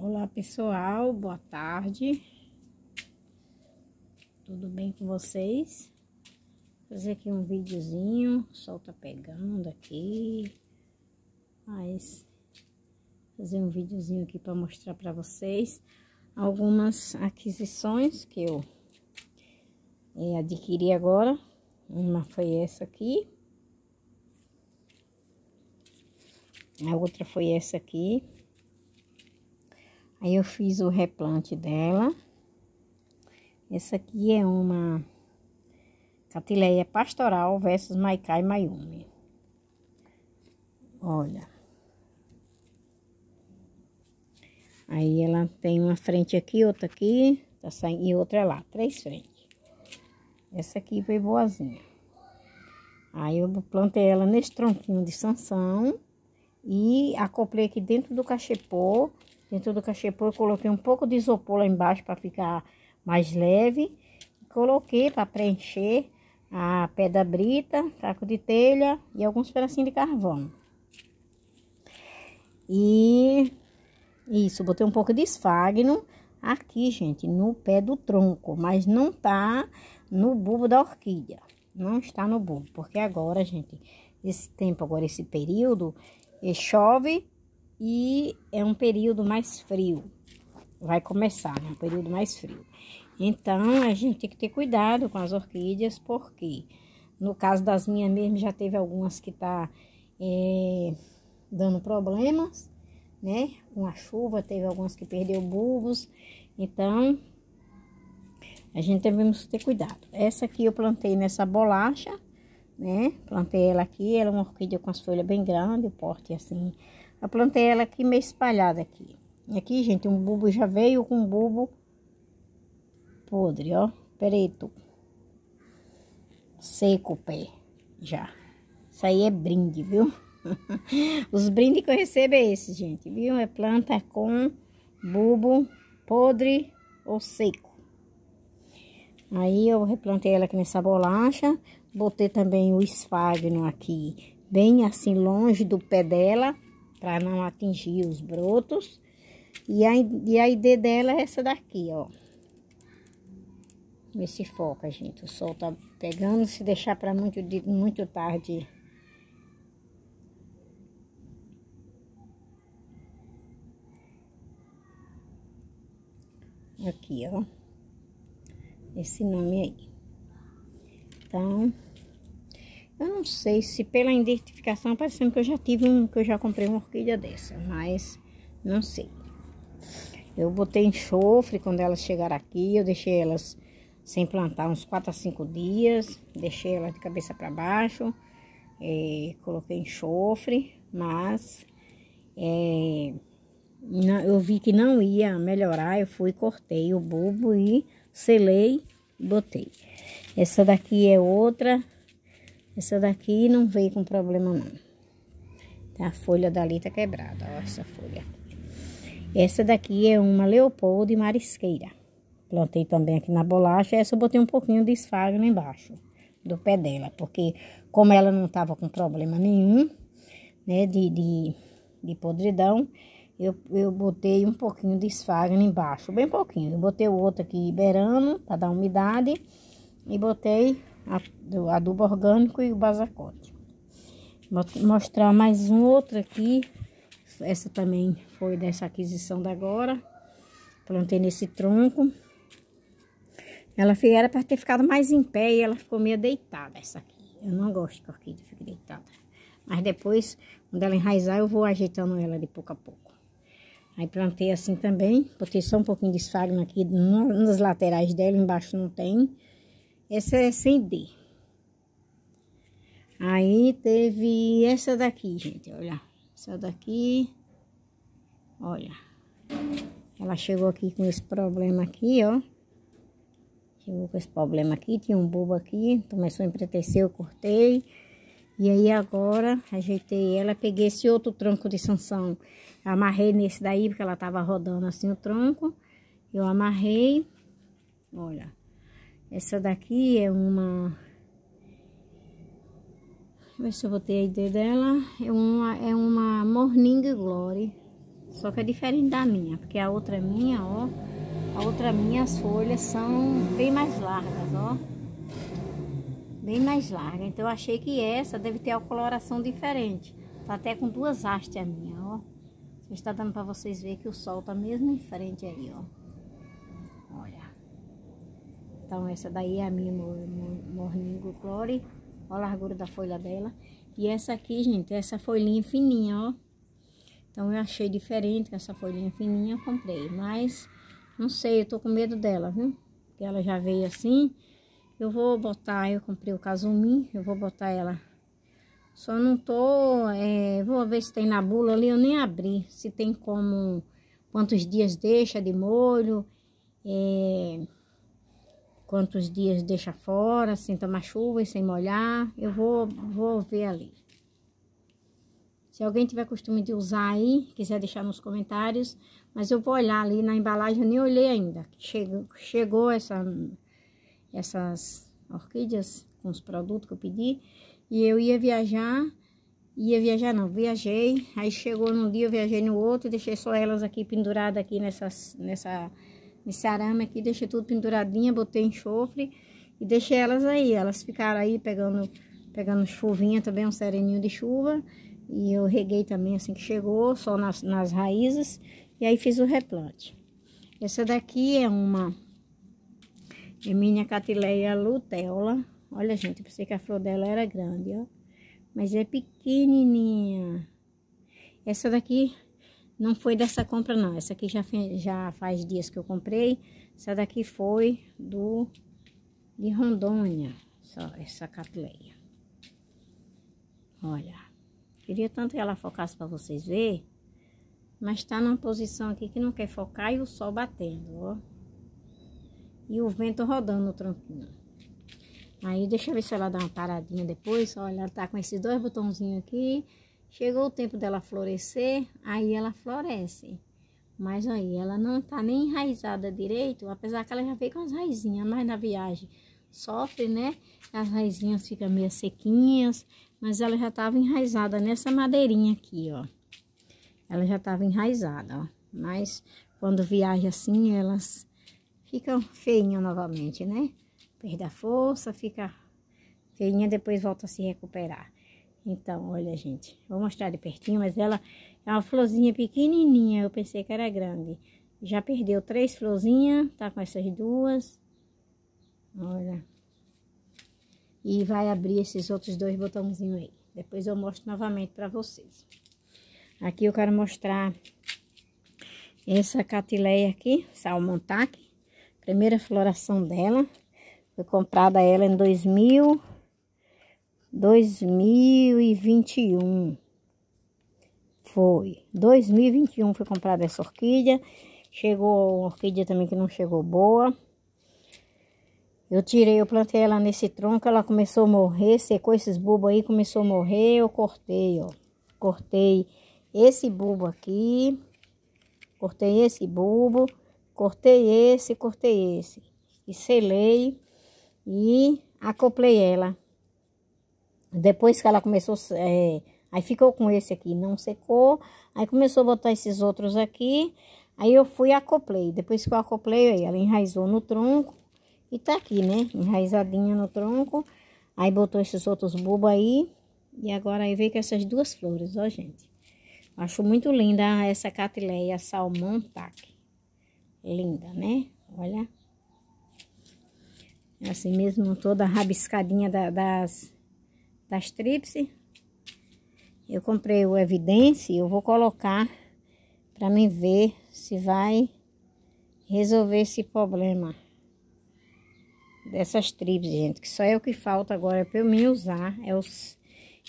Olá pessoal, boa tarde, tudo bem com vocês? Vou fazer aqui um videozinho, o sol tá pegando aqui, mas fazer um videozinho aqui para mostrar para vocês algumas aquisições que eu é, adquiri agora. Uma foi essa aqui, a outra foi essa aqui. Aí eu fiz o replante dela. Essa aqui é uma Catileia pastoral versus Maikai Mayumi. Olha. Aí ela tem uma frente aqui, outra aqui, tá saindo, e outra lá, três frentes. Essa aqui foi boazinha. Aí eu plantei ela nesse tronquinho de sanção e acoplei aqui dentro do cachepô Dentro do cachepô eu coloquei um pouco de isopor lá embaixo para ficar mais leve. Coloquei para preencher a pedra brita, taco de telha e alguns pedacinhos de carvão. E isso, botei um pouco de esfagno aqui, gente, no pé do tronco, mas não tá no bulbo da orquídea. Não está no bulbo, porque agora, gente, esse tempo, agora esse período, chove e é um período mais frio. Vai começar, né? Um período mais frio. Então, a gente tem que ter cuidado com as orquídeas, porque no caso das minhas mesmo, já teve algumas que tá é, dando problemas, né? Com a chuva, teve algumas que perdeu bulbos. Então, a gente que ter cuidado. Essa aqui eu plantei nessa bolacha, né? Plantei ela aqui, ela é uma orquídea com as folhas bem grandes, o porte assim eu plantei ela é aqui meio espalhada aqui. E aqui, gente, um bulbo já veio com um bulbo podre, ó. Preto. Seco o pé, já. Isso aí é brinde, viu? Os brindes que eu recebo é esse, gente, viu? É planta com bulbo podre ou seco. Aí eu replantei ela aqui nessa bolacha. Botei também o esfagno aqui, bem assim longe do pé dela para não atingir os brotos. E a, e a ID dela é essa daqui, ó. Vê se foca, gente. O sol tá pegando. Se deixar para muito, muito tarde. Aqui, ó. Esse nome aí. Então. Eu não sei se pela identificação parecendo que eu já tive um, que eu já comprei uma orquídea dessa, mas não sei. Eu botei enxofre quando elas chegaram aqui, eu deixei elas sem plantar uns 4 a 5 dias, deixei elas de cabeça para baixo, é, coloquei enxofre, mas é, não, eu vi que não ia melhorar, eu fui, cortei o bulbo e selei, botei. Essa daqui é outra essa daqui não veio com problema não. Tá, a folha dali tá quebrada, ó, essa folha. Essa daqui é uma Leopoldo Marisqueira. Plantei também aqui na bolacha. Essa eu botei um pouquinho de esfagno embaixo do pé dela. Porque como ela não tava com problema nenhum, né, de, de, de podridão, eu, eu botei um pouquinho de esfagno embaixo, bem pouquinho. Eu botei o outro aqui, beirando, para dar umidade. E botei do adubo orgânico e o basacote. Vou mostrar mais um outro aqui. Essa também foi dessa aquisição da agora. Plantei nesse tronco. Ela era para ter ficado mais em pé e ela ficou meio deitada, essa aqui. Eu não gosto que a orquídea fique deitada. Mas depois, quando ela enraizar, eu vou ajeitando ela de pouco a pouco. Aí plantei assim também, botei só um pouquinho de esfagno aqui nas laterais dela, embaixo não tem. Essa é sem D. Aí teve essa daqui, gente, olha. Essa daqui, olha. Ela chegou aqui com esse problema aqui, ó. Chegou com esse problema aqui, tinha um bobo aqui. Começou a empretecer, eu cortei. E aí agora, ajeitei ela, peguei esse outro tronco de sanção. Amarrei nesse daí, porque ela tava rodando assim o tronco. Eu amarrei, olha. Essa daqui é uma... Deixa eu ver se eu botei a ideia dela. É uma, é uma Morning Glory. Só que é diferente da minha, porque a outra é minha, ó. A outra é minha, as folhas são bem mais largas, ó. Bem mais larga. Então eu achei que essa deve ter uma coloração diferente. Tá até com duas hastes a minha, ó. Está dando para vocês ver que o sol tá mesmo em frente aí, ó. Então, essa daí é a minha Morning Glory. Olha a largura da folha dela. E essa aqui, gente, essa folhinha fininha, ó. Então, eu achei diferente essa folhinha fininha, eu comprei. Mas, não sei, eu tô com medo dela, viu? Porque ela já veio assim. Eu vou botar, eu comprei o casumim, eu vou botar ela. Só não tô, é, vou ver se tem na bula ali, eu nem abri. Se tem como, quantos dias deixa de molho, é quantos dias deixa fora, sem tomar chuva e sem molhar. Eu vou, vou ver ali. Se alguém tiver costume de usar aí, quiser deixar nos comentários, mas eu vou olhar ali na embalagem, eu nem olhei ainda. Chegou, chegou essa, essas orquídeas com os produtos que eu pedi, e eu ia viajar, ia viajar não, viajei, aí chegou num dia, eu viajei no outro, e deixei só elas aqui penduradas aqui nessas, nessa esse arame aqui, deixei tudo penduradinha, botei enxofre e deixei elas aí. Elas ficaram aí pegando, pegando chuvinha também, um sereninho de chuva. E eu reguei também assim que chegou, só nas, nas raízes. E aí fiz o replante. Essa daqui é uma Hermínia Catileia luteola. Olha, gente, pensei que a flor dela era grande, ó. Mas é pequenininha. Essa daqui não foi dessa compra, não. Essa aqui já, já faz dias que eu comprei. Essa daqui foi do de Rondônia. Só essa capileia. Olha. Queria tanto que ela focasse para vocês verem. Mas tá numa posição aqui que não quer focar e o sol batendo, ó. E o vento rodando no tronquinho. Aí deixa eu ver se ela dá uma paradinha depois. Olha, ela tá com esses dois botãozinhos aqui. Chegou o tempo dela florescer, aí ela floresce. Mas aí ela não tá nem enraizada direito, apesar que ela já veio com as raizinhas, mas na viagem sofre, né? As raizinhas ficam meio sequinhas, mas ela já tava enraizada nessa madeirinha aqui, ó. Ela já tava enraizada, ó. Mas quando viaja assim, elas ficam feinhas novamente, né? Perde a força, fica feinha, depois volta a se recuperar. Então, olha, gente, vou mostrar de pertinho, mas ela é uma florzinha pequenininha, eu pensei que era grande. Já perdeu três florzinhas, tá com essas duas. Olha. E vai abrir esses outros dois botãozinhos aí. Depois eu mostro novamente para vocês. Aqui eu quero mostrar essa catileia aqui, salmontac. Primeira floração dela. Foi comprada ela em 2000 2021. Foi. 2021 foi comprada essa orquídea. Chegou uma orquídea também que não chegou boa. Eu tirei, eu plantei ela nesse tronco, ela começou a morrer, secou esses bulbos aí, começou a morrer, eu cortei, ó. Cortei esse bulbo aqui, cortei esse bulbo, cortei esse, cortei esse. E selei e acoplei ela depois que ela começou, é, aí ficou com esse aqui, não secou. Aí começou a botar esses outros aqui. Aí eu fui e acoplei. Depois que eu acoplei, ela enraizou no tronco. E tá aqui, né? Enraizadinha no tronco. Aí botou esses outros bulbos aí. E agora aí veio com essas duas flores, ó, gente. Acho muito linda essa catileia salmão tac. Linda, né? Olha. É assim mesmo, toda rabiscadinha da, das das tríplices. Eu comprei o Evidência e eu vou colocar para mim ver se vai resolver esse problema dessas trips gente. Que só é o que falta agora para eu me usar é, os,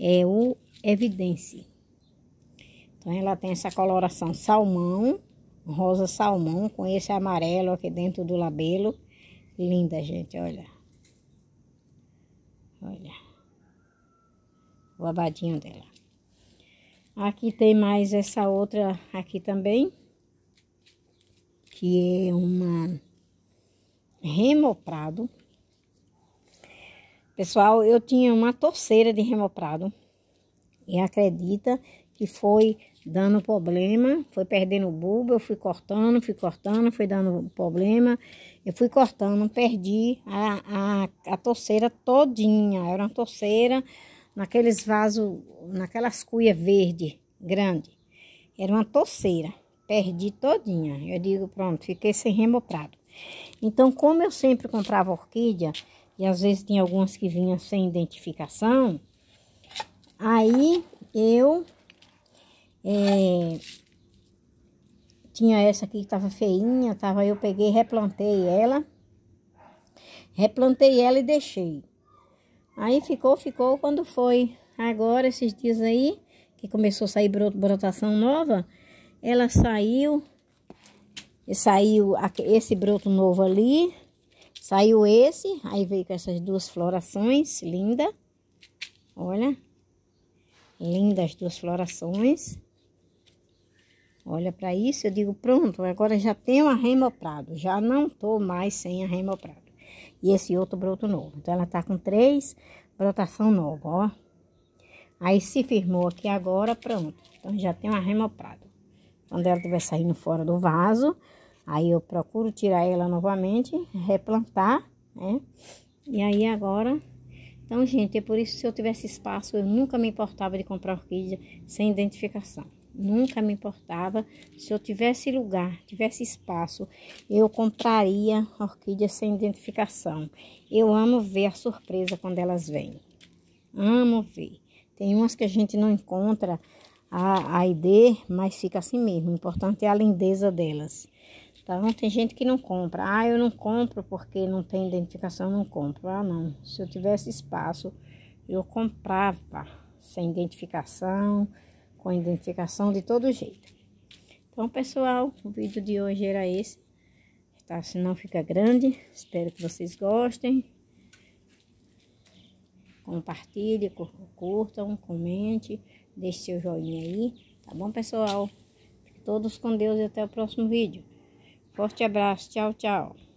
é o Evidência. Então ela tem essa coloração salmão, rosa salmão com esse amarelo aqui dentro do labelo. Linda, gente, olha. Olha o abadinho dela. Aqui tem mais essa outra aqui também, que é uma remoprado. Pessoal, eu tinha uma torceira de remoprado e acredita que foi dando problema, foi perdendo o bulbo, eu fui cortando, fui cortando, foi dando problema, eu fui cortando, perdi a, a, a torceira todinha, era uma torceira naqueles vasos, naquelas cuias verde grande. Era uma toceira, perdi todinha. Eu digo, pronto, fiquei sem remoprado. Então, como eu sempre comprava orquídea, e às vezes tinha algumas que vinham sem identificação, aí eu é, tinha essa aqui que estava feinha, tava, eu peguei, replantei ela, replantei ela e deixei. Aí ficou, ficou. Quando foi agora, esses dias aí, que começou a sair brotação nova, ela saiu, saiu esse broto novo ali, saiu esse, aí veio com essas duas florações, linda. Olha, lindas as duas florações. Olha para isso, eu digo, pronto, agora já tenho arremoprado, já não tô mais sem arremoprado e esse outro broto novo. Então, ela tá com três brotação nova, ó. Aí, se firmou aqui agora, pronto. Então, já tem uma remoprada. Quando ela estiver saindo fora do vaso, aí eu procuro tirar ela novamente, replantar, né? E aí, agora... Então, gente, é por isso que se eu tivesse espaço, eu nunca me importava de comprar orquídea sem identificação nunca me importava. Se eu tivesse lugar, tivesse espaço, eu compraria orquídeas sem identificação. Eu amo ver a surpresa quando elas vêm. Amo ver. Tem umas que a gente não encontra a, a ID, mas fica assim mesmo. O importante é a lindeza delas. Então, tem gente que não compra. Ah, eu não compro porque não tem identificação, não compro. Ah, não. Se eu tivesse espaço, eu comprava sem identificação com a identificação de todo jeito. Então, pessoal, o vídeo de hoje era esse, tá? Se não fica grande, espero que vocês gostem. Compartilhe, curtam, comente, deixe seu joinha aí, tá bom, pessoal? todos com Deus e até o próximo vídeo. Forte abraço, tchau, tchau.